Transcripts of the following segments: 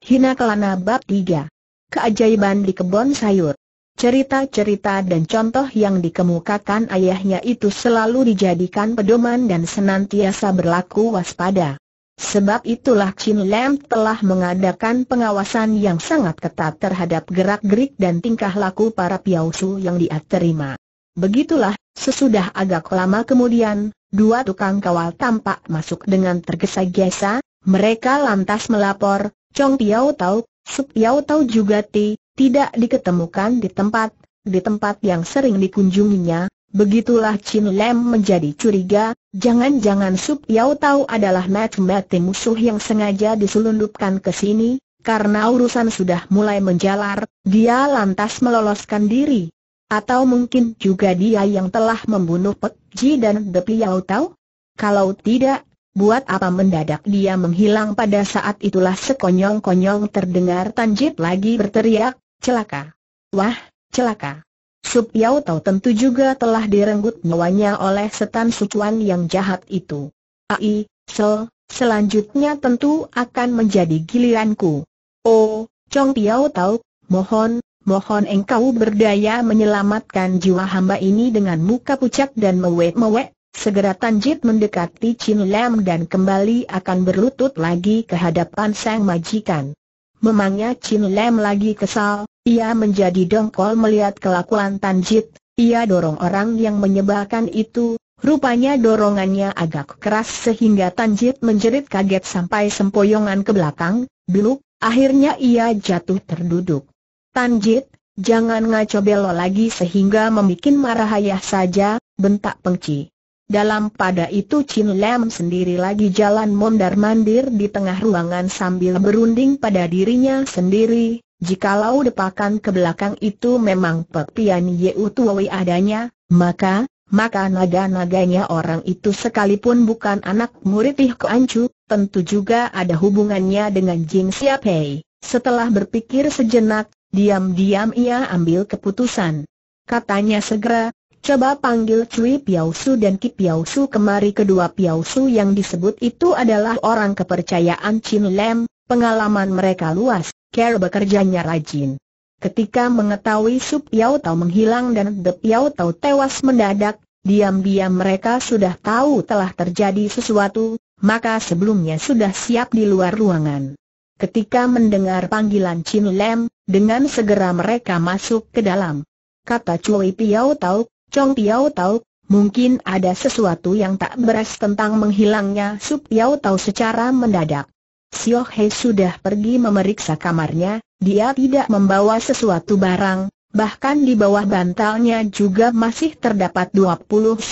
Hina Kelana Bab 3 Keajaiban di Kebon Sayur Cerita-cerita dan contoh yang dikemukakan ayahnya itu selalu dijadikan pedoman dan senantiasa berlaku waspada. Sebab itulah Chin Lam telah mengadakan pengawasan yang sangat ketat terhadap gerak-gerik dan tingkah laku para piausu yang dia terima. Begitulah, sesudah agak lama kemudian, dua tukang kawal tampak masuk dengan tergesa-gesa, mereka lantas melapor, Chong Piao Tau, Sup Piao Tau juga ti, tidak diketemukan di tempat, di tempat yang sering dikunjunginya, begitulah Chin Lam menjadi curiga, jangan-jangan Sup Piao Tau adalah mati-mati musuh yang sengaja diselundupkan ke sini, karena urusan sudah mulai menjalar, dia lantas meloloskan diri. Atau mungkin juga dia yang telah membunuh Pek Ji dan De Piao Tau? Kalau tidak, Buat apa mendadak dia menghilang pada saat itulah sekonyong-konyong terdengar tanjip lagi berteriak, celaka. Wah, celaka. Sup Yao Tau tentu juga telah direnggut nyawanya oleh setan sucuan yang jahat itu. Ai, so, selanjutnya tentu akan menjadi giliranku. Oh, Chong Piao Tau, mohon, mohon engkau berdaya menyelamatkan jiwa hamba ini dengan muka pucat dan mewek-mewek, Segera Tanjit mendekati Chin Lam dan kembali akan berlutut lagi ke hadapan sang majikan. Memangnya Chin Lam lagi kesal, ia menjadi dongkol melihat kelakuan Tanjit, ia dorong orang yang menyebalkan itu, rupanya dorongannya agak keras sehingga Tanjit menjerit kaget sampai sempoyongan ke belakang, beluk, akhirnya ia jatuh terduduk. Tanjit, jangan ngaco belo lagi sehingga membuat marah ayah saja, bentak pengci. Dalam pada itu Chin Lam sendiri lagi jalan mondar-mandir di tengah ruangan sambil berunding pada dirinya sendiri, jikalau depakan ke belakang itu memang pepian Yeu Tuwi adanya, maka, maka naga-naganya orang itu sekalipun bukan anak murid Ih Ancu, tentu juga ada hubungannya dengan Jing Siap Hei. Setelah berpikir sejenak, diam-diam ia ambil keputusan. Katanya segera, Coba panggil Cui Piausu dan Ki Piausu kemari kedua Piausu yang disebut itu adalah orang kepercayaan Chin Lem, pengalaman mereka luas, care bekerjanya rajin. Ketika mengetahui Su Piao Tau menghilang dan De Piao Tau tewas mendadak, diam-diam mereka sudah tahu telah terjadi sesuatu, maka sebelumnya sudah siap di luar ruangan. Ketika mendengar panggilan Chin Lem, dengan segera mereka masuk ke dalam. Kata Cui Piao Tau, Chong Piao Tau, mungkin ada sesuatu yang tak beres tentang menghilangnya Sup Piao Tau secara mendadak. Sio Hei sudah pergi memeriksa kamarnya, dia tidak membawa sesuatu barang, bahkan di bawah bantalnya juga masih terdapat 29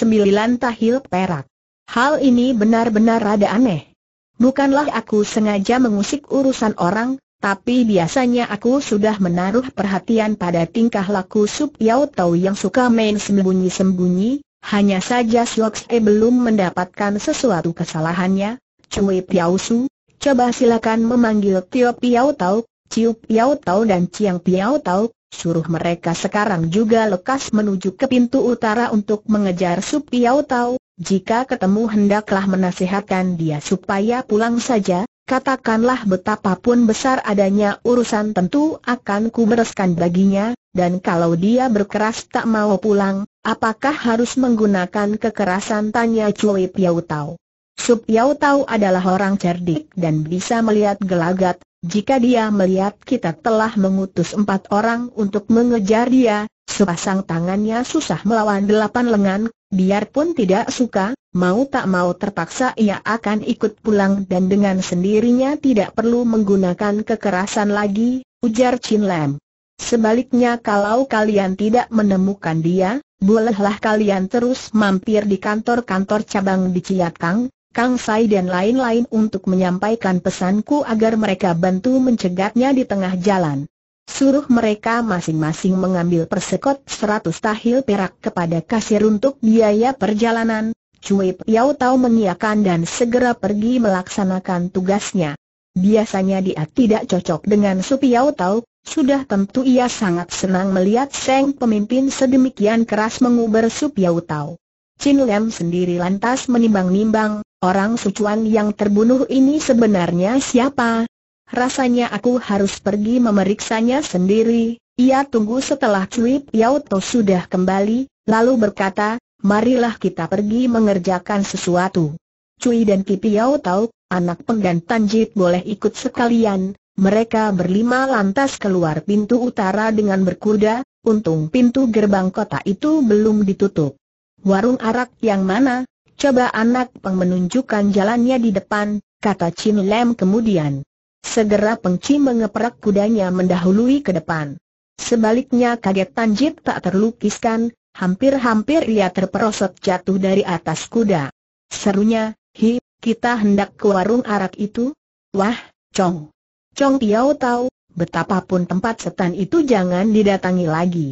tahil perak. Hal ini benar-benar rada aneh. Bukanlah aku sengaja mengusik urusan orang, tapi biasanya aku sudah menaruh perhatian pada tingkah laku Sup Yau Tau yang suka main sembunyi-sembunyi, hanya saja Siok E belum mendapatkan sesuatu kesalahannya. Cui Piao Su, coba silakan memanggil Tio Piao Tau, Ciu Piao Tau dan Ciang Piao Tau, suruh mereka sekarang juga lekas menuju ke pintu utara untuk mengejar Sup Piau Tau. Jika ketemu hendaklah menasihatkan dia supaya pulang saja, Katakanlah betapapun besar adanya urusan tentu akan kubereskan baginya, dan kalau dia berkeras tak mau pulang, apakah harus menggunakan kekerasan tanya Cui Piau Tau. Sup Piau Tau adalah orang cerdik dan bisa melihat gelagat, jika dia melihat kita telah mengutus empat orang untuk mengejar dia, sepasang tangannya susah melawan delapan lengan, biarpun tidak suka, mau tak mau terpaksa ia akan ikut pulang dan dengan sendirinya tidak perlu menggunakan kekerasan lagi, ujar Chin Lam. Sebaliknya kalau kalian tidak menemukan dia, bolehlah kalian terus mampir di kantor-kantor cabang di Ciatang, Kang Sai dan lain-lain untuk menyampaikan pesanku agar mereka bantu mencegatnya di tengah jalan suruh mereka masing-masing mengambil persekot 100 tahil perak kepada kasir untuk biaya perjalanan. Cui Piao Tau mengiakan dan segera pergi melaksanakan tugasnya. Biasanya dia tidak cocok dengan Su Piao Tau, sudah tentu ia sangat senang melihat Seng pemimpin sedemikian keras menguber Su Piao Tau. Chin Lam sendiri lantas menimbang-nimbang, orang sucuan yang terbunuh ini sebenarnya siapa, Rasanya aku harus pergi memeriksanya sendiri. Ia tunggu setelah Cui Piao sudah kembali, lalu berkata, marilah kita pergi mengerjakan sesuatu. Cui dan Kipiao tahu, anak penggantan Jit boleh ikut sekalian. Mereka berlima lantas keluar pintu utara dengan berkuda, untung pintu gerbang kota itu belum ditutup. Warung arak yang mana? Coba anak peng menunjukkan jalannya di depan, kata Chin Lam kemudian. Segera pengci mengeperak kudanya mendahului ke depan. Sebaliknya kaget Tanjip tak terlukiskan, hampir-hampir ia terperosot jatuh dari atas kuda. Serunya, hi, kita hendak ke warung arak itu? Wah, Cong. Cong Tiao tahu, betapapun tempat setan itu jangan didatangi lagi.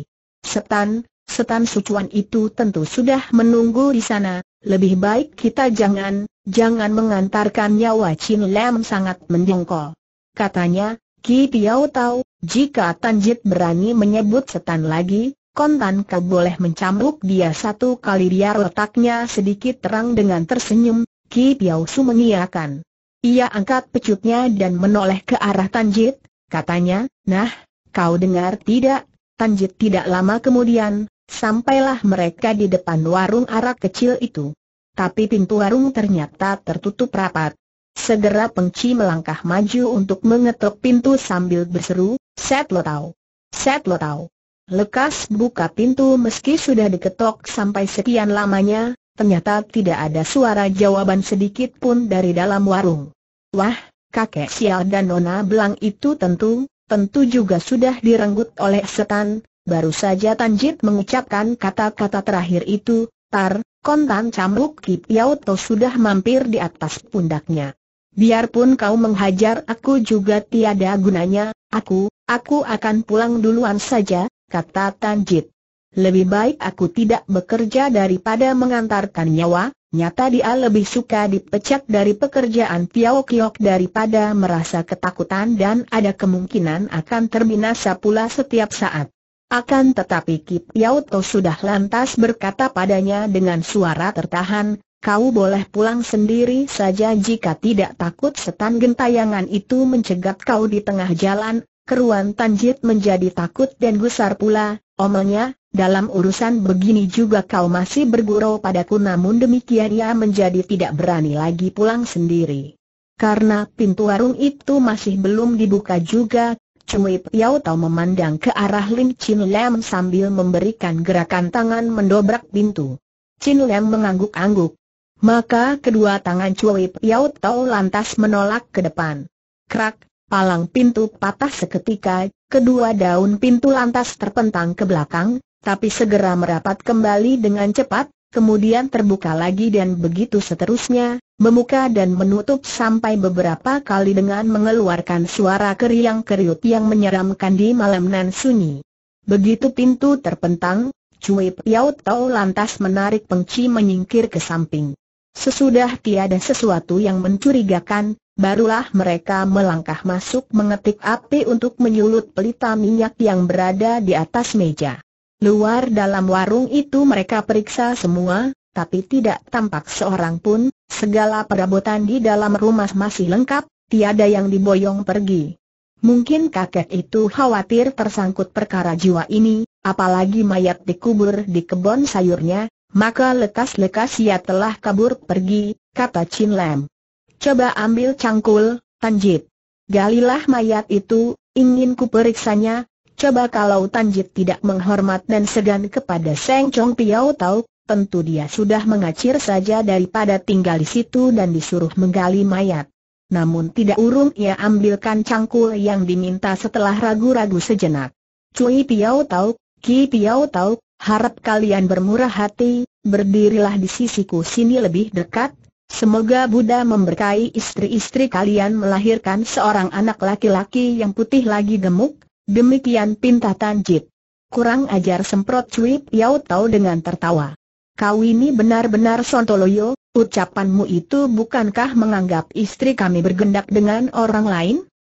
Setan, setan sucuan itu tentu sudah menunggu di sana, lebih baik kita jangan, jangan mengantarkan nyawa Chin Lam sangat mendongkol. Katanya, Ki Piao tahu, jika Tanjit berani menyebut setan lagi, kontan kau boleh mencambuk dia satu kali biar letaknya sedikit terang dengan tersenyum, Ki Piao Su mengiakan. Ia angkat pecutnya dan menoleh ke arah Tanjit, katanya, nah, kau dengar tidak? Tanjit tidak lama kemudian, sampailah mereka di depan warung arak kecil itu tapi pintu warung ternyata tertutup rapat. Segera Pengci melangkah maju untuk mengetuk pintu sambil berseru, Set lo tau? Set lo tau?". Lekas buka pintu meski sudah diketok sampai sekian lamanya, ternyata tidak ada suara jawaban sedikit pun dari dalam warung. Wah, kakek sial dan nona belang itu tentu, tentu juga sudah direnggut oleh setan, baru saja Tanjit mengucapkan kata-kata terakhir itu, Tar, kontan cambuk Kip Yauto sudah mampir di atas pundaknya. Biarpun kau menghajar aku juga tiada gunanya, aku, aku akan pulang duluan saja, kata Tanjit. Lebih baik aku tidak bekerja daripada mengantarkan nyawa, nyata dia lebih suka dipecat dari pekerjaan Piao Kiok daripada merasa ketakutan dan ada kemungkinan akan terbinasa pula setiap saat. Akan tetapi Kip Yauto sudah lantas berkata padanya dengan suara tertahan, kau boleh pulang sendiri saja jika tidak takut setan gentayangan itu mencegat kau di tengah jalan, keruan Tanjit menjadi takut dan gusar pula, omelnya, dalam urusan begini juga kau masih bergurau padaku namun demikian ia menjadi tidak berani lagi pulang sendiri. Karena pintu warung itu masih belum dibuka juga, Cumi Piao Tau memandang ke arah Lin Chin Lam sambil memberikan gerakan tangan mendobrak pintu. Chin Lam mengangguk-angguk. Maka kedua tangan Cui Piao Tau lantas menolak ke depan. Krak, palang pintu patah seketika, kedua daun pintu lantas terpentang ke belakang, tapi segera merapat kembali dengan cepat, kemudian terbuka lagi dan begitu seterusnya, memuka dan menutup sampai beberapa kali dengan mengeluarkan suara keriang keriut yang menyeramkan di malam nan sunyi. Begitu pintu terpentang, Cui Piao Tau lantas menarik pengci menyingkir ke samping. Sesudah tiada sesuatu yang mencurigakan, barulah mereka melangkah masuk mengetik api untuk menyulut pelita minyak yang berada di atas meja. Luar dalam warung itu mereka periksa semua, tapi tidak tampak seorang pun, segala perabotan di dalam rumah masih lengkap, tiada yang diboyong pergi. Mungkin kakek itu khawatir tersangkut perkara jiwa ini, apalagi mayat dikubur di kebun sayurnya, maka lekas-lekas ia telah kabur pergi, kata Chin Lam. Coba ambil cangkul, Tanjit. Galilah mayat itu, ingin ku periksanya, Coba kalau Tanjit tidak menghormat dan segan kepada Seng Chong Piao Tau, tentu dia sudah mengacir saja daripada tinggal di situ dan disuruh menggali mayat. Namun tidak urung ia ambilkan cangkul yang diminta setelah ragu-ragu sejenak. Cui Piao Tau, Ki Piao Tau, harap kalian bermurah hati, berdirilah di sisiku sini lebih dekat, Semoga Buddha memberkahi istri-istri kalian melahirkan seorang anak laki-laki yang putih lagi gemuk, Demikian pinta Tanjit. Kurang ajar semprot cuip Yao Tau dengan tertawa. Kau ini benar-benar sontoloyo, ucapanmu itu bukankah menganggap istri kami bergendak dengan orang lain?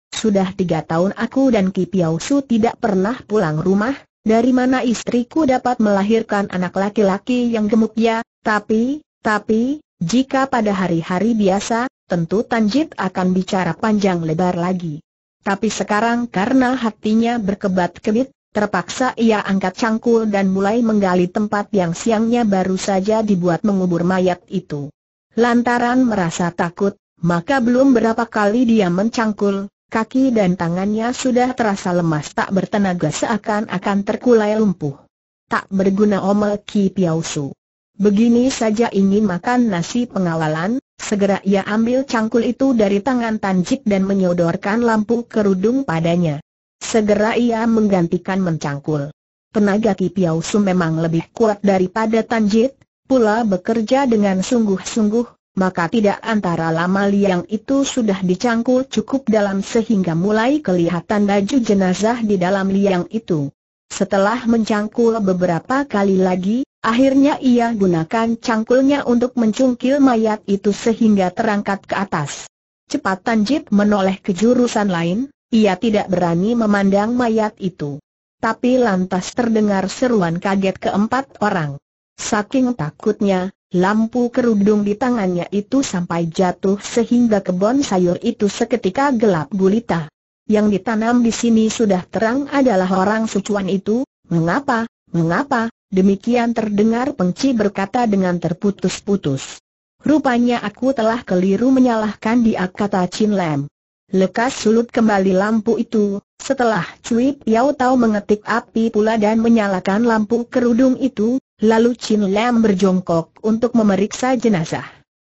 Sudah tiga tahun aku dan Ki Piao Su tidak pernah pulang rumah, dari mana istriku dapat melahirkan anak laki-laki yang gemuk ya, tapi, tapi, jika pada hari-hari biasa, tentu Tanjit akan bicara panjang lebar lagi. Tapi sekarang karena hatinya berkebat-kebit, terpaksa ia angkat cangkul dan mulai menggali tempat yang siangnya baru saja dibuat mengubur mayat itu. Lantaran merasa takut, maka belum berapa kali dia mencangkul, kaki dan tangannya sudah terasa lemas tak bertenaga seakan-akan terkulai lumpuh. Tak berguna omel Ki Piausu. Begini saja ingin makan nasi pengawalan, Segera ia ambil cangkul itu dari tangan Tanjik dan menyodorkan lampu kerudung padanya. Segera ia menggantikan mencangkul. Tenaga Kipiau Su memang lebih kuat daripada Tanjit, pula bekerja dengan sungguh-sungguh, maka tidak antara lama liang itu sudah dicangkul cukup dalam sehingga mulai kelihatan baju jenazah di dalam liang itu. Setelah mencangkul beberapa kali lagi, akhirnya ia gunakan cangkulnya untuk mencungkil mayat itu sehingga terangkat ke atas. Cepat Tanjit menoleh ke jurusan lain, ia tidak berani memandang mayat itu. Tapi lantas terdengar seruan kaget keempat orang. Saking takutnya, lampu kerudung di tangannya itu sampai jatuh sehingga kebon sayur itu seketika gelap gulita yang ditanam di sini sudah terang adalah orang sucuan itu, mengapa, mengapa, demikian terdengar pengci berkata dengan terputus-putus. Rupanya aku telah keliru menyalahkan dia kata Chin Lam. Lekas sulut kembali lampu itu, setelah Cui Piao Tau mengetik api pula dan menyalakan lampu kerudung itu, lalu Chin Lam berjongkok untuk memeriksa jenazah.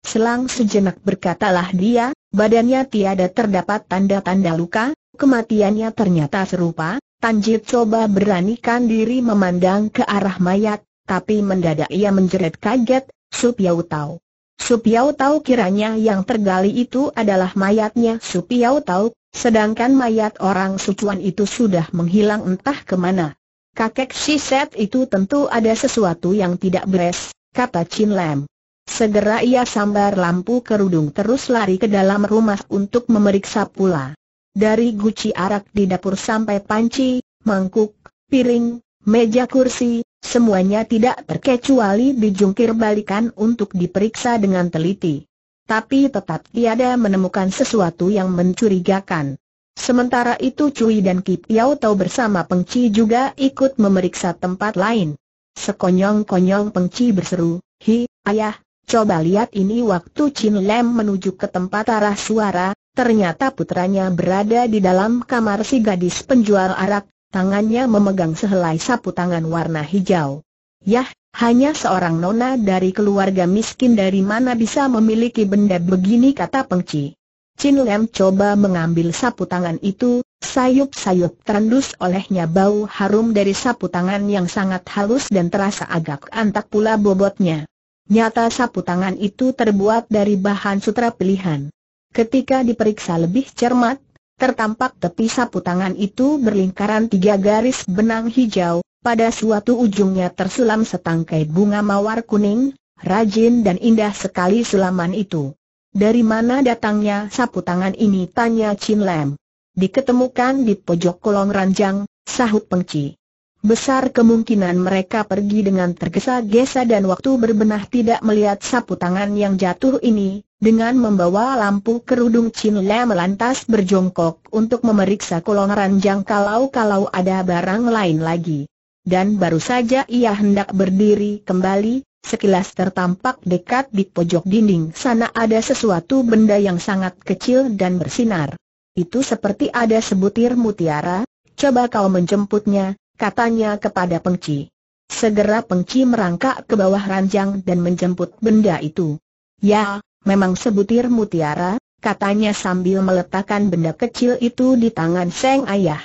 Selang sejenak berkatalah dia, Badannya tiada terdapat tanda-tanda luka, kematiannya ternyata serupa, Tanjit coba beranikan diri memandang ke arah mayat, tapi mendadak ia menjerit kaget, Supiau tahu. Supiau tahu kiranya yang tergali itu adalah mayatnya Supiau tahu, sedangkan mayat orang sucuan itu sudah menghilang entah kemana. Kakek Siset itu tentu ada sesuatu yang tidak beres, kata Chin Lam. Segera ia sambar lampu kerudung terus lari ke dalam rumah untuk memeriksa pula. Dari guci arak di dapur sampai panci, mangkuk, piring, meja kursi, semuanya tidak terkecuali dijungkir balikan untuk diperiksa dengan teliti. Tapi tetap tiada menemukan sesuatu yang mencurigakan. Sementara itu Cui dan Kip Yau Tau bersama Pengci juga ikut memeriksa tempat lain. Sekonyong-konyong Pengci berseru, Hi, ayah, Coba lihat ini waktu Chin Lam menuju ke tempat arah suara, ternyata putranya berada di dalam kamar si gadis penjual arak, tangannya memegang sehelai sapu tangan warna hijau. Yah, hanya seorang nona dari keluarga miskin dari mana bisa memiliki benda begini kata pengci. Chin Lam coba mengambil sapu tangan itu, sayup-sayup terendus olehnya bau harum dari sapu tangan yang sangat halus dan terasa agak antak pula bobotnya. Nyata sapu tangan itu terbuat dari bahan sutra pilihan. Ketika diperiksa lebih cermat, tertampak tepi sapu tangan itu berlingkaran tiga garis benang hijau, pada suatu ujungnya tersulam setangkai bunga mawar kuning, rajin dan indah sekali sulaman itu. Dari mana datangnya sapu tangan ini tanya Chin Lam. Diketemukan di pojok kolong ranjang, sahut Peng Chi. Besar kemungkinan mereka pergi dengan tergesa-gesa dan waktu berbenah tidak melihat sapu tangan yang jatuh ini, dengan membawa lampu kerudung Chin Le melantas berjongkok untuk memeriksa kolong ranjang kalau-kalau ada barang lain lagi. Dan baru saja ia hendak berdiri kembali, sekilas tertampak dekat di pojok dinding sana ada sesuatu benda yang sangat kecil dan bersinar. Itu seperti ada sebutir mutiara, coba kau menjemputnya, katanya kepada Pengci. Segera Pengci merangkak ke bawah ranjang dan menjemput benda itu. Ya, memang sebutir mutiara, katanya sambil meletakkan benda kecil itu di tangan Seng Ayah.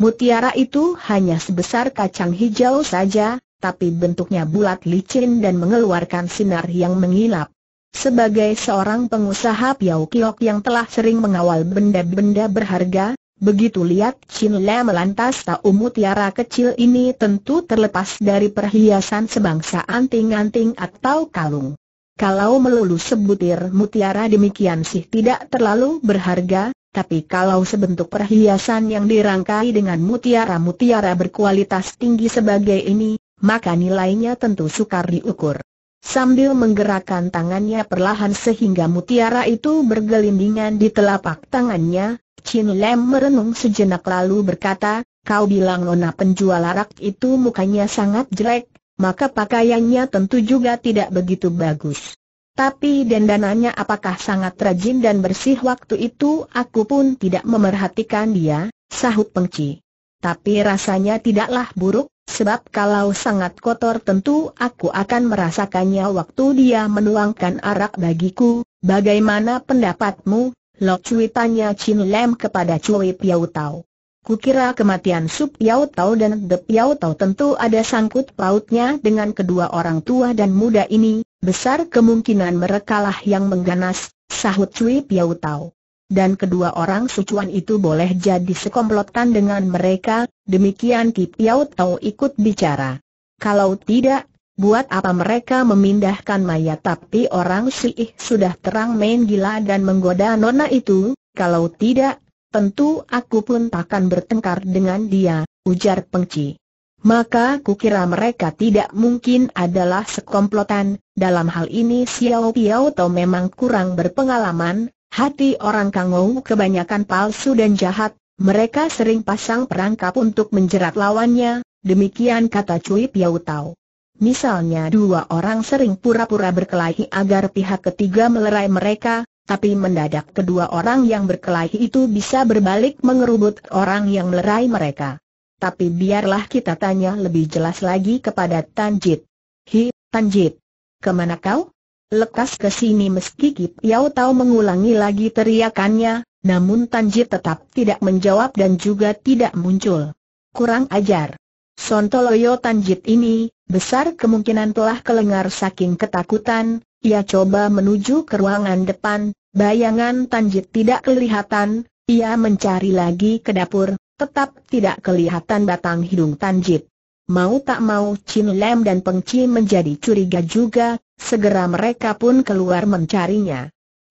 Mutiara itu hanya sebesar kacang hijau saja, tapi bentuknya bulat licin dan mengeluarkan sinar yang mengilap. Sebagai seorang pengusaha Piau Kiok yang telah sering mengawal benda-benda berharga, Begitu lihat Chin Le melantas tahu mutiara kecil ini tentu terlepas dari perhiasan sebangsa anting-anting atau kalung. Kalau melulu sebutir mutiara demikian sih tidak terlalu berharga, tapi kalau sebentuk perhiasan yang dirangkai dengan mutiara-mutiara berkualitas tinggi sebagai ini, maka nilainya tentu sukar diukur. Sambil menggerakkan tangannya perlahan sehingga mutiara itu bergelindingan di telapak tangannya, Chin Lam merenung sejenak lalu berkata, kau bilang nona penjual arak itu mukanya sangat jelek, maka pakaiannya tentu juga tidak begitu bagus. Tapi dendananya apakah sangat rajin dan bersih waktu itu aku pun tidak memerhatikan dia, sahut pengci. Tapi rasanya tidaklah buruk, sebab kalau sangat kotor tentu aku akan merasakannya waktu dia menuangkan arak bagiku, bagaimana pendapatmu, Lok Cui tanya Chin Lam kepada Cui Piau Tau. Kukira kematian Sup Piau Tau dan De Piau Tau tentu ada sangkut pautnya dengan kedua orang tua dan muda ini, besar kemungkinan merekalah yang mengganas, sahut Cui Piau Tau. Dan kedua orang sucuan itu boleh jadi sekomplotan dengan mereka, demikian Ki Piau Tau ikut bicara. Kalau tidak, Buat apa mereka memindahkan mayat tapi orang Sih sudah terang main gila dan menggoda nona itu, kalau tidak, tentu aku pun takkan bertengkar dengan dia, ujar Pengci. Maka kukira mereka tidak mungkin adalah sekomplotan, dalam hal ini Xiao Piao Tau memang kurang berpengalaman, hati orang Kangou kebanyakan palsu dan jahat, mereka sering pasang perangkap untuk menjerat lawannya, demikian kata Cui Piao Tau. Misalnya dua orang sering pura-pura berkelahi agar pihak ketiga melerai mereka, tapi mendadak kedua orang yang berkelahi itu bisa berbalik mengerubut orang yang melerai mereka. Tapi biarlah kita tanya lebih jelas lagi kepada Tanjit. Hi, Tanjit. Kemana kau? Lekas ke sini meski Kip Yao tahu mengulangi lagi teriakannya, namun Tanjit tetap tidak menjawab dan juga tidak muncul. Kurang ajar. Sontoloyo Tanjit ini, besar kemungkinan telah kelengar saking ketakutan, ia coba menuju ke ruangan depan, bayangan Tanjit tidak kelihatan, ia mencari lagi ke dapur, tetap tidak kelihatan batang hidung Tanjit. Mau tak mau Chin Lam dan Peng Chi menjadi curiga juga, segera mereka pun keluar mencarinya.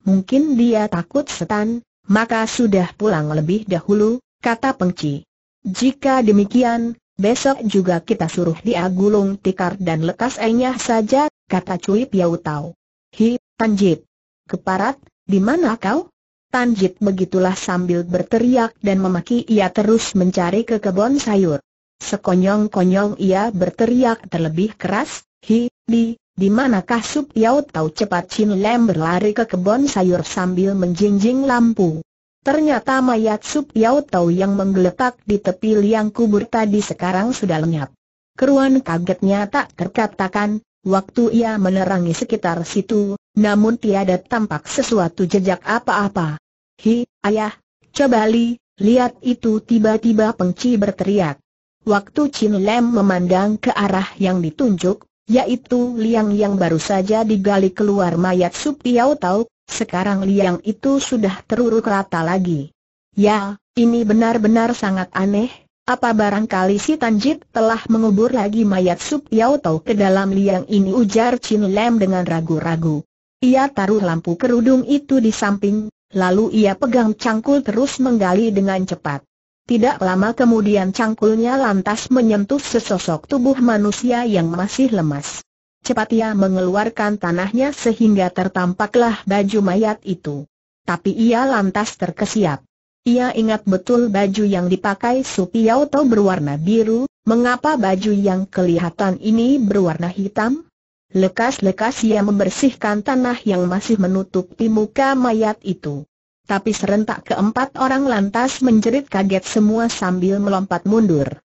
Mungkin dia takut setan, maka sudah pulang lebih dahulu, kata Peng Chi. Jika demikian, Besok juga kita suruh dia gulung tikar dan lekas enyah saja, kata Cui Piau Tau. Hi, Tanjit. Keparat, di mana kau? Tanjit begitulah sambil berteriak dan memaki ia terus mencari ke kebun sayur. Sekonyong-konyong ia berteriak terlebih keras, Hi, di, di manakah Sup Piau Tau cepat Chin Lem berlari ke kebun sayur sambil menjinjing lampu. Ternyata mayat Sup Yao Tau yang menggeletak di tepi liang kubur tadi sekarang sudah lenyap. Keruan kagetnya tak terkatakan, waktu ia menerangi sekitar situ, namun tiada tampak sesuatu jejak apa-apa. Hi, ayah, coba li, lihat itu tiba-tiba pengci berteriak. Waktu Chin Lem memandang ke arah yang ditunjuk, yaitu liang yang baru saja digali keluar mayat Sup Yao Tau, sekarang liang itu sudah terurut rata lagi. Ya, ini benar-benar sangat aneh. Apa barangkali si Tanjit telah mengubur lagi mayat Sup Yao Tau ke dalam liang ini ujar Chin Lam dengan ragu-ragu. Ia taruh lampu kerudung itu di samping, lalu ia pegang cangkul terus menggali dengan cepat. Tidak lama kemudian cangkulnya lantas menyentuh sesosok tubuh manusia yang masih lemas. Cepat ia mengeluarkan tanahnya sehingga tertampaklah baju mayat itu. Tapi ia lantas terkesiap. Ia ingat betul baju yang dipakai tahu berwarna biru, mengapa baju yang kelihatan ini berwarna hitam? Lekas-lekas ia membersihkan tanah yang masih menutupi muka mayat itu. Tapi serentak keempat orang lantas menjerit kaget semua sambil melompat mundur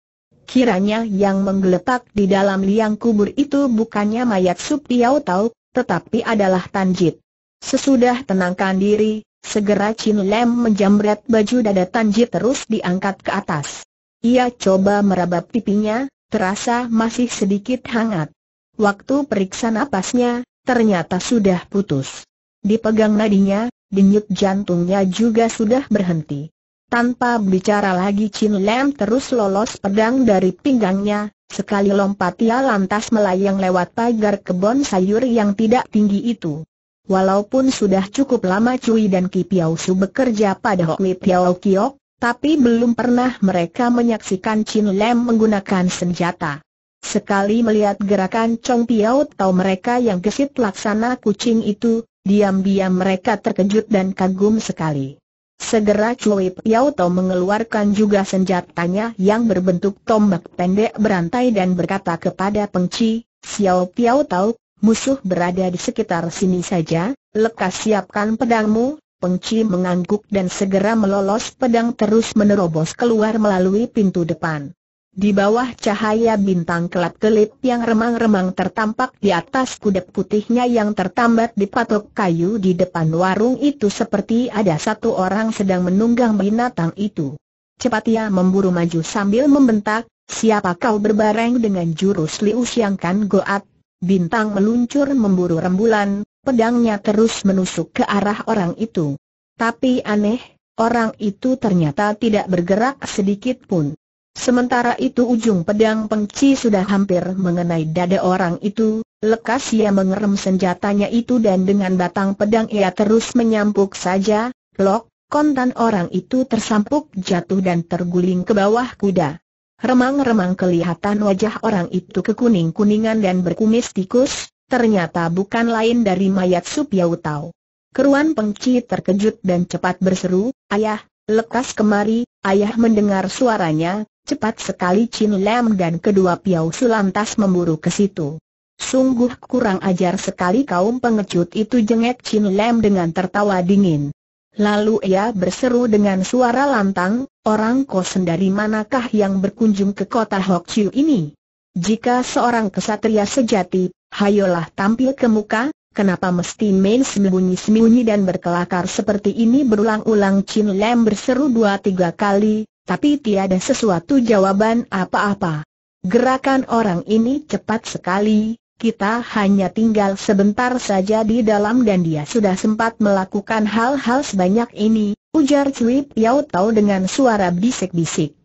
kiranya yang menggeletak di dalam liang kubur itu bukannya mayat Sup tahu, Tau, tetapi adalah Tanjit. Sesudah tenangkan diri, segera Chin Lam menjamret baju dada Tanjit terus diangkat ke atas. Ia coba merabap pipinya, terasa masih sedikit hangat. Waktu periksa napasnya, ternyata sudah putus. Dipegang nadinya, denyut jantungnya juga sudah berhenti. Tanpa bicara lagi Chin Lam terus lolos pedang dari pinggangnya, sekali lompat ia lantas melayang lewat pagar kebun sayur yang tidak tinggi itu. Walaupun sudah cukup lama Cui dan Ki Piao Su bekerja pada Hokmi Piao Kiok, tapi belum pernah mereka menyaksikan Chin Lam menggunakan senjata. Sekali melihat gerakan Chong Piao tahu mereka yang gesit laksana kucing itu, diam-diam mereka terkejut dan kagum sekali. Segera Cui Tau mengeluarkan juga senjatanya yang berbentuk tombak pendek berantai dan berkata kepada Peng Chi, Xiao Piao Tau, musuh berada di sekitar sini saja, lekas siapkan pedangmu. Peng Chi mengangguk dan segera melolos pedang terus menerobos keluar melalui pintu depan. Di bawah cahaya bintang kelap-kelip yang remang-remang tertampak di atas kuda putihnya yang tertambat di patok kayu di depan warung itu seperti ada satu orang sedang menunggang binatang itu. Cepat ia memburu maju sambil membentak, siapa kau berbareng dengan jurus Liu kan Goat? Bintang meluncur memburu rembulan, pedangnya terus menusuk ke arah orang itu. Tapi aneh, orang itu ternyata tidak bergerak sedikit pun. Sementara itu ujung pedang pengci sudah hampir mengenai dada orang itu, lekas ia mengerem senjatanya itu dan dengan batang pedang ia terus menyampuk saja, blok, kontan orang itu tersampuk jatuh dan terguling ke bawah kuda. Remang-remang kelihatan wajah orang itu kekuning-kuningan dan berkumis tikus, ternyata bukan lain dari mayat Supiau Tau. Keruan pengci terkejut dan cepat berseru, ayah, lekas kemari, ayah mendengar suaranya, Cepat sekali Chin Lam dan kedua Piau Su lantas memburu ke situ. Sungguh kurang ajar sekali kaum pengecut itu jengek Chin Lam dengan tertawa dingin. Lalu ia berseru dengan suara lantang, orang kosen dari manakah yang berkunjung ke kota Hok Chiu ini? Jika seorang kesatria sejati, hayolah tampil ke muka, kenapa mesti main sembunyi-sembunyi dan berkelakar seperti ini berulang-ulang Chin Lam berseru dua tiga kali, tapi tiada sesuatu jawaban apa-apa. Gerakan orang ini cepat sekali, kita hanya tinggal sebentar saja di dalam dan dia sudah sempat melakukan hal-hal sebanyak ini, ujar Cui Piao Tau dengan suara bisik-bisik.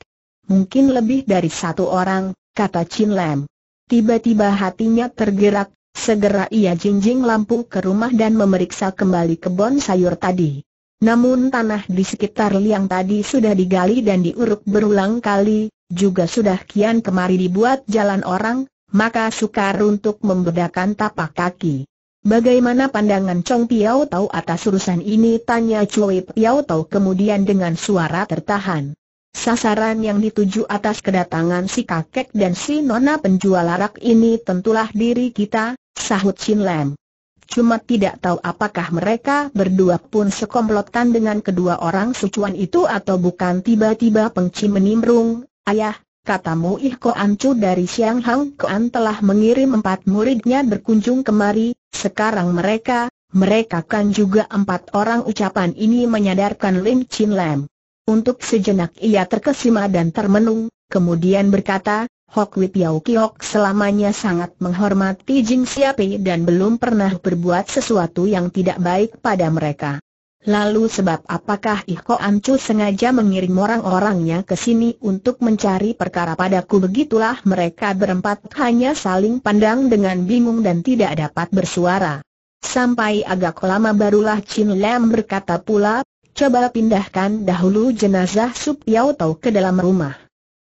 Mungkin lebih dari satu orang, kata Chin Lam. Tiba-tiba hatinya tergerak, segera ia jinjing lampu ke rumah dan memeriksa kembali kebun sayur tadi. Namun tanah di sekitar liang tadi sudah digali dan diuruk berulang kali, juga sudah kian kemari dibuat jalan orang, maka sukar untuk membedakan tapak kaki. Bagaimana pandangan Chong Piao tahu atas urusan ini tanya Cui Piao tahu kemudian dengan suara tertahan. Sasaran yang dituju atas kedatangan si kakek dan si nona penjual arak ini tentulah diri kita, sahut Chin Lam. Cuma tidak tahu apakah mereka berdua pun sekomplotan dengan kedua orang sucuan itu atau bukan tiba-tiba pengci menimbrung, ayah, Katamu Ih Koancu dari Siang Hang Koan telah mengirim empat muridnya berkunjung kemari, sekarang mereka, mereka kan juga empat orang ucapan ini menyadarkan Lim Chin Lam. Untuk sejenak ia terkesima dan termenung, kemudian berkata, Hok Wip Yau Kiok selamanya sangat menghormati Jing Siapi dan belum pernah berbuat sesuatu yang tidak baik pada mereka. Lalu sebab apakah Iko Ancu sengaja mengirim orang-orangnya ke sini untuk mencari perkara padaku begitulah mereka berempat hanya saling pandang dengan bingung dan tidak dapat bersuara. Sampai agak lama barulah Chin Lam berkata pula, coba pindahkan dahulu jenazah Sup Yau Tau ke dalam rumah.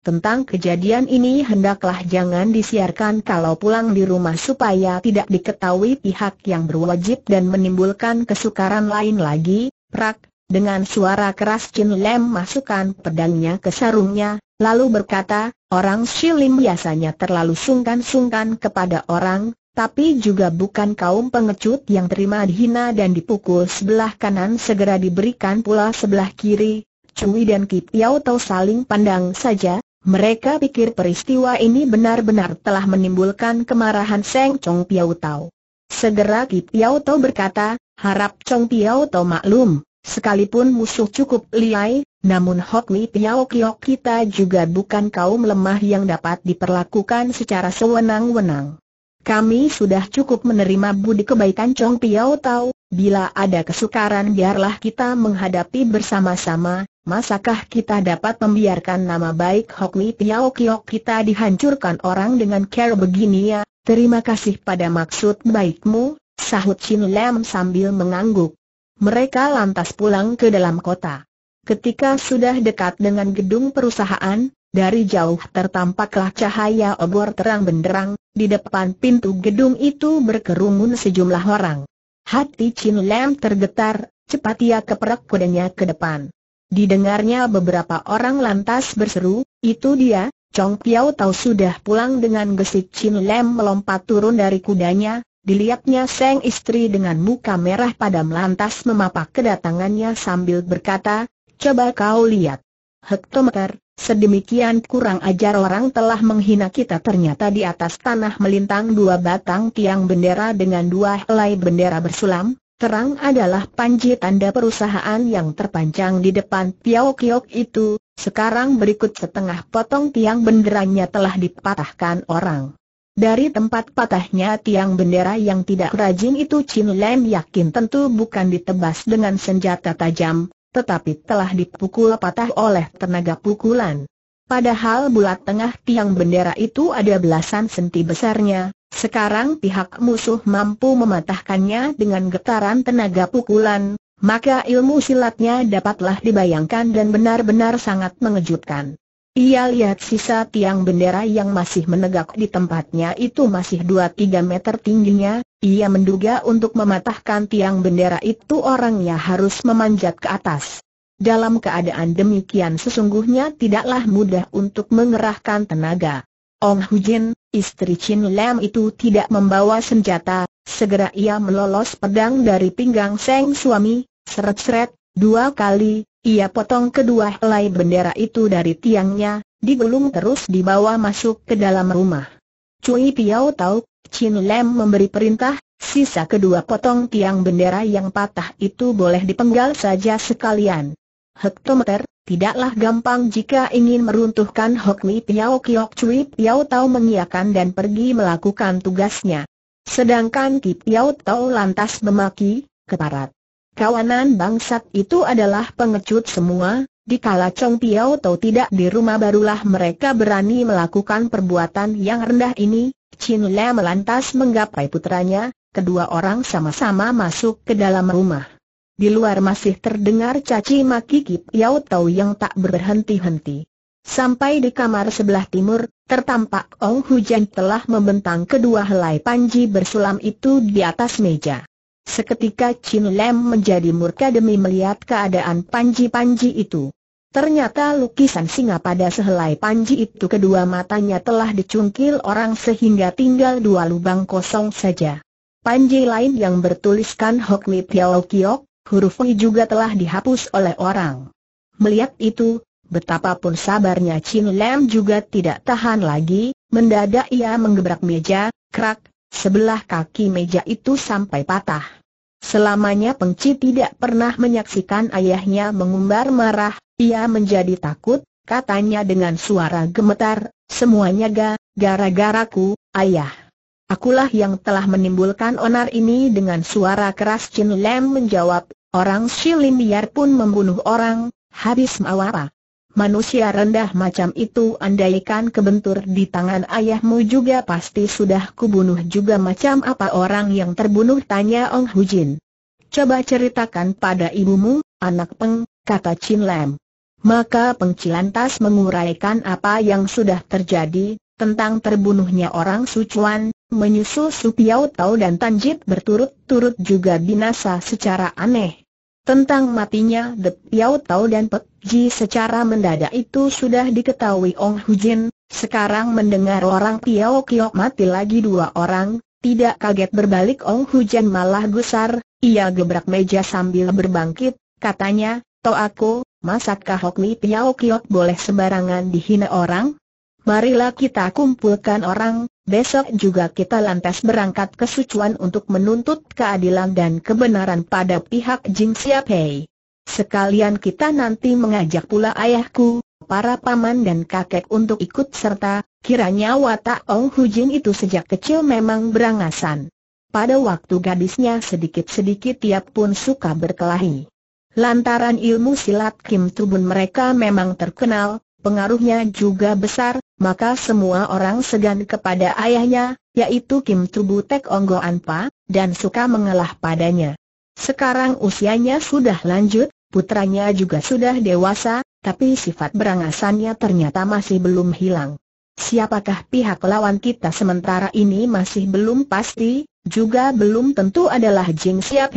Tentang kejadian ini hendaklah jangan disiarkan kalau pulang di rumah supaya tidak diketahui pihak yang berwajib dan menimbulkan kesukaran lain lagi. Prak, dengan suara keras Chin Lem masukkan pedangnya ke sarungnya, lalu berkata, orang Shilim biasanya terlalu sungkan-sungkan kepada orang, tapi juga bukan kaum pengecut yang terima dihina dan dipukul sebelah kanan segera diberikan pula sebelah kiri, Cui dan yau tahu saling pandang saja, mereka pikir peristiwa ini benar-benar telah menimbulkan kemarahan Seng Chong Piau Tau. Segera Ki Piau Tau berkata, harap Chong Piau Tau maklum, sekalipun musuh cukup liai, namun Hok Li Piau Kio kita juga bukan kaum lemah yang dapat diperlakukan secara sewenang-wenang. Kami sudah cukup menerima budi kebaikan Chong Piau Tau, bila ada kesukaran biarlah kita menghadapi bersama-sama, Masakah kita dapat membiarkan nama baik Hokmi Piao Kio kita dihancurkan orang dengan care begini ya? Terima kasih pada maksud baikmu, sahut Chin Lam sambil mengangguk. Mereka lantas pulang ke dalam kota. Ketika sudah dekat dengan gedung perusahaan, dari jauh tertampaklah cahaya obor terang benderang, di depan pintu gedung itu berkerumun sejumlah orang. Hati Chin Lam tergetar, cepat ia keperak kudanya ke depan. Didengarnya beberapa orang lantas berseru, itu dia, Chong Piao Tau sudah pulang dengan gesit Chin Lem melompat turun dari kudanya, dilihatnya Seng istri dengan muka merah padam lantas memapak kedatangannya sambil berkata, coba kau lihat. Hektometer, sedemikian kurang ajar orang telah menghina kita ternyata di atas tanah melintang dua batang tiang bendera dengan dua helai bendera bersulam, Terang adalah panji tanda perusahaan yang terpanjang di depan Piao Kiok itu, sekarang berikut setengah potong tiang benderanya telah dipatahkan orang. Dari tempat patahnya tiang bendera yang tidak rajin itu Chin Lam yakin tentu bukan ditebas dengan senjata tajam, tetapi telah dipukul patah oleh tenaga pukulan. Padahal bulat tengah tiang bendera itu ada belasan senti besarnya, sekarang pihak musuh mampu mematahkannya dengan getaran tenaga pukulan, maka ilmu silatnya dapatlah dibayangkan dan benar-benar sangat mengejutkan. Ia lihat sisa tiang bendera yang masih menegak di tempatnya itu masih 2-3 meter tingginya, ia menduga untuk mematahkan tiang bendera itu orangnya harus memanjat ke atas. Dalam keadaan demikian sesungguhnya tidaklah mudah untuk mengerahkan tenaga. Ong Hujin, istri Chin Lam itu tidak membawa senjata, segera ia melolos pedang dari pinggang Seng suami, seret-seret, dua kali, ia potong kedua helai bendera itu dari tiangnya, digulung terus dibawa masuk ke dalam rumah. Cui Piao tahu, Chin Lam memberi perintah, sisa kedua potong tiang bendera yang patah itu boleh dipenggal saja sekalian. Hektometer, Tidaklah gampang jika ingin meruntuhkan Hokmi Piao Kiok Cui Piao Tau mengiakan dan pergi melakukan tugasnya. Sedangkan Ki Piao Tau lantas memaki, keparat. Kawanan bangsat itu adalah pengecut semua, Di kala Chong Piao Tau tidak di rumah barulah mereka berani melakukan perbuatan yang rendah ini, Chin Le melantas menggapai putranya, kedua orang sama-sama masuk ke dalam rumah. Di luar masih terdengar caci maki Kip Yau Tau yang tak berhenti-henti. Sampai di kamar sebelah timur, tertampak Ong Hujan telah membentang kedua helai panji bersulam itu di atas meja. Seketika Chin Lam menjadi murka demi melihat keadaan panji-panji itu. Ternyata lukisan singa pada sehelai panji itu kedua matanya telah dicungkil orang sehingga tinggal dua lubang kosong saja. Panji lain yang bertuliskan Hok Mi Piao Kiok, huruf I juga telah dihapus oleh orang. Melihat itu, betapapun sabarnya Chin Lam juga tidak tahan lagi, mendadak ia menggebrak meja, krak, sebelah kaki meja itu sampai patah. Selamanya Peng Chi tidak pernah menyaksikan ayahnya mengumbar marah, ia menjadi takut, katanya dengan suara gemetar, semuanya ga, gara-garaku, ayah. Akulah yang telah menimbulkan onar ini dengan suara keras Chin Lam menjawab, Orang Shilin liar pun membunuh orang, habis mawara. Manusia rendah macam itu andaikan kebentur di tangan ayahmu juga pasti sudah kubunuh juga macam apa orang yang terbunuh tanya Ong Hujin. Coba ceritakan pada ibumu, anak peng, kata Chin Lam. Maka Peng Cilantas menguraikan apa yang sudah terjadi, tentang terbunuhnya orang Sucuan, menyusul supiao Tau dan Tanjit berturut-turut juga binasa secara aneh. Tentang matinya The Piao Tao dan Pek Ji secara mendadak itu sudah diketahui Ong Hu Jin. sekarang mendengar orang Piao Kiok mati lagi dua orang, tidak kaget berbalik Ong Hu Jin malah gusar, ia gebrak meja sambil berbangkit, katanya, Tau aku, masakkah Hok Mi Piao Kiok boleh sembarangan dihina orang? Marilah kita kumpulkan orang, Besok juga kita lantas berangkat ke Sichuan untuk menuntut keadilan dan kebenaran pada pihak Jing Xiaopei. Sekalian kita nanti mengajak pula ayahku, para paman dan kakek untuk ikut serta, kiranya watak Ong Hu Jin itu sejak kecil memang berangasan. Pada waktu gadisnya sedikit-sedikit tiap pun suka berkelahi. Lantaran ilmu silat Kim Tubun mereka memang terkenal, pengaruhnya juga besar, maka semua orang segan kepada ayahnya, yaitu Kim Tubu Tek Onggo Anpa, dan suka mengalah padanya. Sekarang usianya sudah lanjut, putranya juga sudah dewasa, tapi sifat berangasannya ternyata masih belum hilang. Siapakah pihak lawan kita sementara ini masih belum pasti, juga belum tentu adalah Jing Siap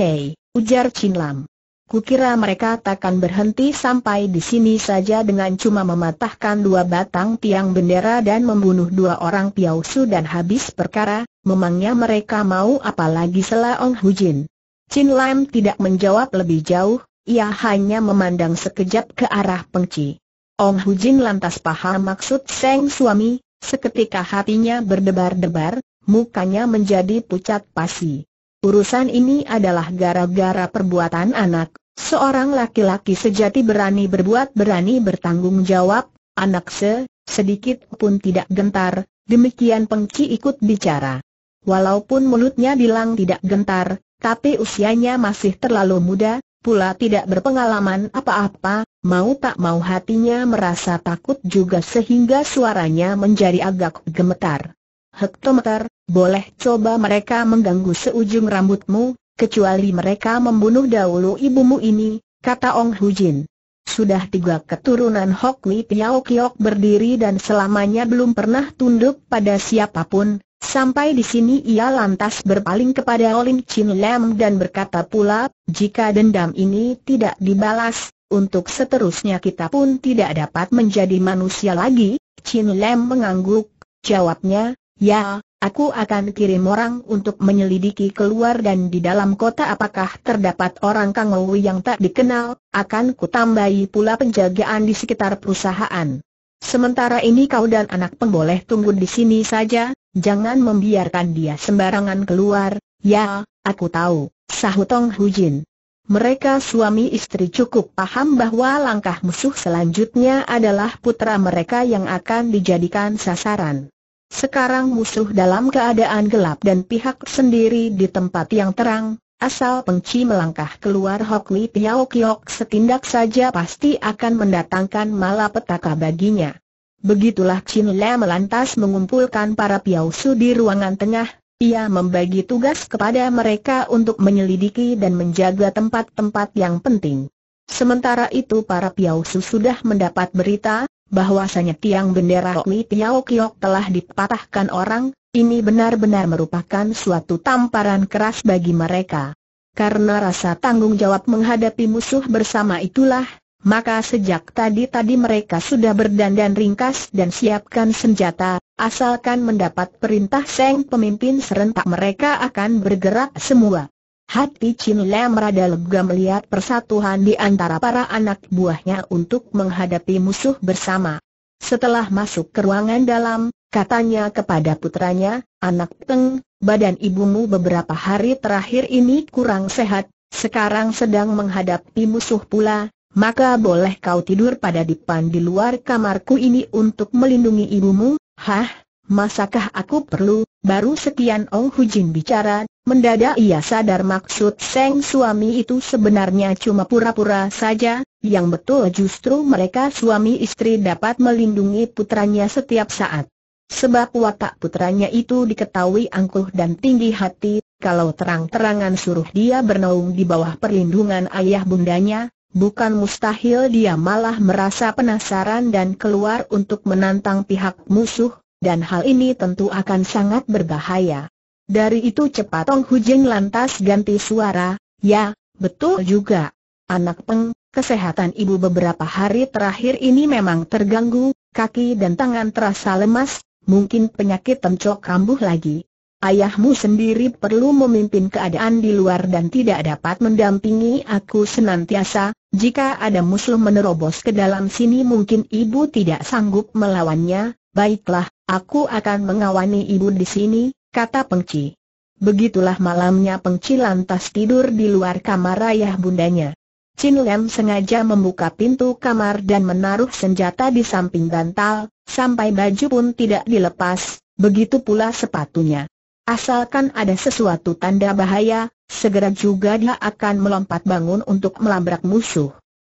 ujar Chin Lam. Kukira mereka takkan berhenti sampai di sini saja dengan cuma mematahkan dua batang tiang bendera dan membunuh dua orang Piausu dan habis perkara, memangnya mereka mau apalagi Selaong Hujin. Chin Lam tidak menjawab lebih jauh, ia hanya memandang sekejap ke arah pengci. Ong Hujin lantas paham maksud Seng suami, seketika hatinya berdebar-debar, mukanya menjadi pucat pasi. Urusan ini adalah gara-gara perbuatan anak, seorang laki-laki sejati berani berbuat berani bertanggung jawab, anak se, sedikit pun tidak gentar, demikian pengci ikut bicara. Walaupun mulutnya bilang tidak gentar, tapi usianya masih terlalu muda, pula tidak berpengalaman apa-apa, mau tak mau hatinya merasa takut juga sehingga suaranya menjadi agak gemetar. Hektometer, boleh coba mereka mengganggu seujung rambutmu, kecuali mereka membunuh dahulu ibumu ini, kata Ong Hujin. Sudah tiga keturunan Hok Mi Piao Kiok berdiri dan selamanya belum pernah tunduk pada siapapun, Sampai di sini ia lantas berpaling kepada Olin Chin Lam dan berkata pula, jika dendam ini tidak dibalas, untuk seterusnya kita pun tidak dapat menjadi manusia lagi. Chin Lam mengangguk, jawabnya, ya, Aku akan kirim orang untuk menyelidiki keluar dan di dalam kota apakah terdapat orang Kang Kangowi yang tak dikenal, akan kutambahi pula penjagaan di sekitar perusahaan. Sementara ini kau dan anak pemboleh tunggu di sini saja, jangan membiarkan dia sembarangan keluar, ya, aku tahu, sahut Tong Hujin. Mereka suami istri cukup paham bahwa langkah musuh selanjutnya adalah putra mereka yang akan dijadikan sasaran. Sekarang musuh dalam keadaan gelap dan pihak sendiri di tempat yang terang, asal pengci melangkah keluar Hok Li Piao Kiok setindak saja pasti akan mendatangkan malapetaka baginya. Begitulah Chin Le melantas mengumpulkan para piausu di ruangan tengah, ia membagi tugas kepada mereka untuk menyelidiki dan menjaga tempat-tempat yang penting. Sementara itu para piausu sudah mendapat berita, bahwasanya tiang bendera Li Tiao Kiok telah dipatahkan orang, ini benar-benar merupakan suatu tamparan keras bagi mereka. Karena rasa tanggung jawab menghadapi musuh bersama itulah, maka sejak tadi-tadi mereka sudah berdandan ringkas dan siapkan senjata, asalkan mendapat perintah Seng pemimpin serentak mereka akan bergerak semua. Hati Chin Le rada lega melihat persatuan di antara para anak buahnya untuk menghadapi musuh bersama. Setelah masuk ke ruangan dalam, katanya kepada putranya, Anak Teng, badan ibumu beberapa hari terakhir ini kurang sehat, sekarang sedang menghadapi musuh pula, maka boleh kau tidur pada depan di luar kamarku ini untuk melindungi ibumu, hah? Masakah aku perlu? Baru sekian Ong Jin bicara, Mendadak ia sadar maksud Seng suami itu sebenarnya cuma pura-pura saja, yang betul justru mereka suami istri dapat melindungi putranya setiap saat. Sebab watak putranya itu diketahui angkuh dan tinggi hati, kalau terang-terangan suruh dia bernaung di bawah perlindungan ayah bundanya, bukan mustahil dia malah merasa penasaran dan keluar untuk menantang pihak musuh, dan hal ini tentu akan sangat berbahaya. Dari itu cepat Ong Hujeng lantas ganti suara, ya, betul juga. Anak peng, kesehatan ibu beberapa hari terakhir ini memang terganggu, kaki dan tangan terasa lemas, mungkin penyakit tencok kambuh lagi. Ayahmu sendiri perlu memimpin keadaan di luar dan tidak dapat mendampingi aku senantiasa, jika ada musuh menerobos ke dalam sini mungkin ibu tidak sanggup melawannya, baiklah, aku akan mengawani ibu di sini, kata Pengci. Begitulah malamnya Pengci lantas tidur di luar kamar ayah bundanya. Chin Lem sengaja membuka pintu kamar dan menaruh senjata di samping bantal, sampai baju pun tidak dilepas, begitu pula sepatunya. Asalkan ada sesuatu tanda bahaya, segera juga dia akan melompat bangun untuk melabrak musuh.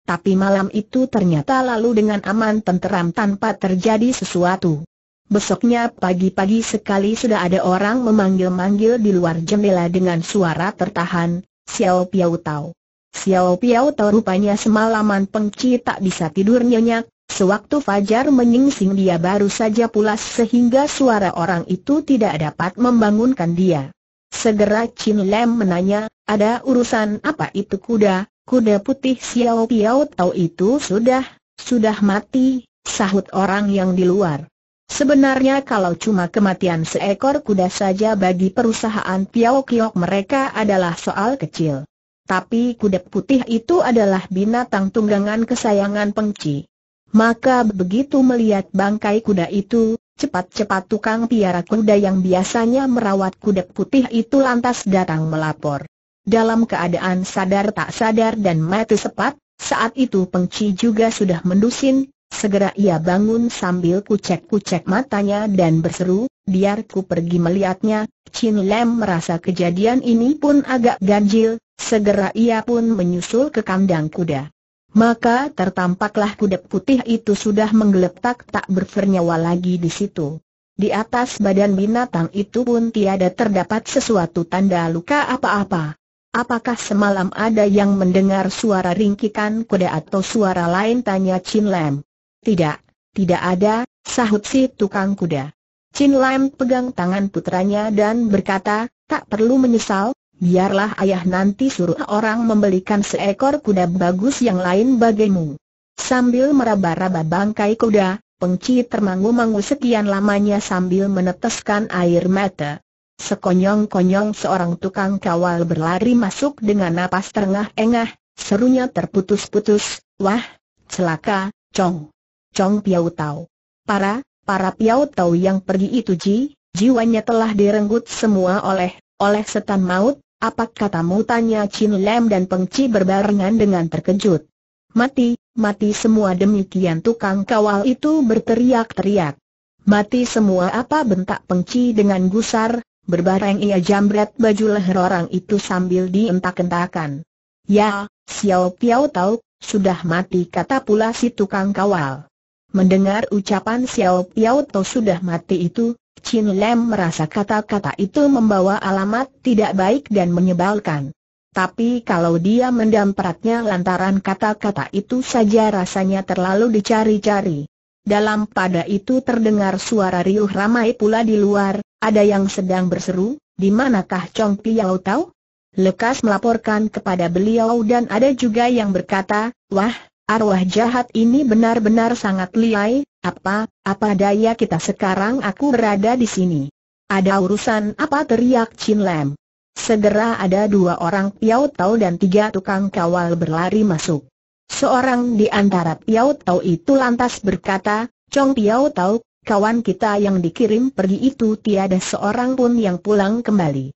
Tapi malam itu ternyata lalu dengan aman tenteram tanpa terjadi sesuatu. Besoknya pagi-pagi sekali sudah ada orang memanggil-manggil di luar jendela dengan suara tertahan, Xiao Piao Tao. Xiao Piao Tao rupanya semalaman pengci tak bisa tidur nyenyak, sewaktu fajar menyingsing dia baru saja pulas sehingga suara orang itu tidak dapat membangunkan dia. Segera Chin Lam menanya, ada urusan apa itu kuda, kuda putih Xiao Piao Tao itu sudah, sudah mati, sahut orang yang di luar. Sebenarnya kalau cuma kematian seekor kuda saja bagi perusahaan Piao Kiok mereka adalah soal kecil. Tapi kuda putih itu adalah binatang tunggangan kesayangan pengci. Maka begitu melihat bangkai kuda itu, cepat-cepat tukang piara kuda yang biasanya merawat kuda putih itu lantas datang melapor. Dalam keadaan sadar tak sadar dan mati sepat, saat itu pengci juga sudah mendusin, Segera ia bangun sambil kucek-kucek matanya dan berseru, biar ku pergi melihatnya. Chin Lam merasa kejadian ini pun agak ganjil, segera ia pun menyusul ke kandang kuda. Maka tertampaklah kuda putih itu sudah menggeletak tak bernyawa lagi di situ. Di atas badan binatang itu pun tiada terdapat sesuatu tanda luka apa-apa. Apakah semalam ada yang mendengar suara ringkikan kuda atau suara lain tanya Chin Lam. Tidak, tidak ada, sahut si tukang kuda. Chin Lam pegang tangan putranya dan berkata, tak perlu menyesal, biarlah ayah nanti suruh orang membelikan seekor kuda bagus yang lain bagimu. Sambil meraba-raba bangkai kuda, pengci termangu-mangu sekian lamanya sambil meneteskan air mata. Sekonyong-konyong seorang tukang kawal berlari masuk dengan napas terengah-engah, serunya terputus-putus, wah, celaka, cong. Chong Piao Tau. Para, para Piao Tau yang pergi itu Ji, jiwanya telah direnggut semua oleh, oleh setan maut, apa katamu tanya Chin Lam dan Peng Chi berbarengan dengan terkejut. Mati, mati semua demikian tukang kawal itu berteriak-teriak. Mati semua apa bentak Peng Chi dengan gusar, berbareng ia jambret baju leher orang itu sambil dientak-entakan. Ya, Xiao Piao Tau sudah mati kata pula si tukang kawal. Mendengar ucapan Xiao Piao To sudah mati itu, Chin Lam merasa kata-kata itu membawa alamat tidak baik dan menyebalkan. Tapi kalau dia mendampratnya lantaran kata-kata itu saja rasanya terlalu dicari-cari. Dalam pada itu terdengar suara riuh ramai pula di luar, ada yang sedang berseru, di manakah Chong Piao Tau? Lekas melaporkan kepada beliau dan ada juga yang berkata, wah, Arwah jahat ini benar-benar sangat liai, apa, apa daya kita sekarang aku berada di sini. Ada urusan apa teriak Chin Lam. Segera ada dua orang Piao Tau dan tiga tukang kawal berlari masuk. Seorang di antara Piao Tau itu lantas berkata, Chong Piao Tau, kawan kita yang dikirim pergi itu tiada seorang pun yang pulang kembali.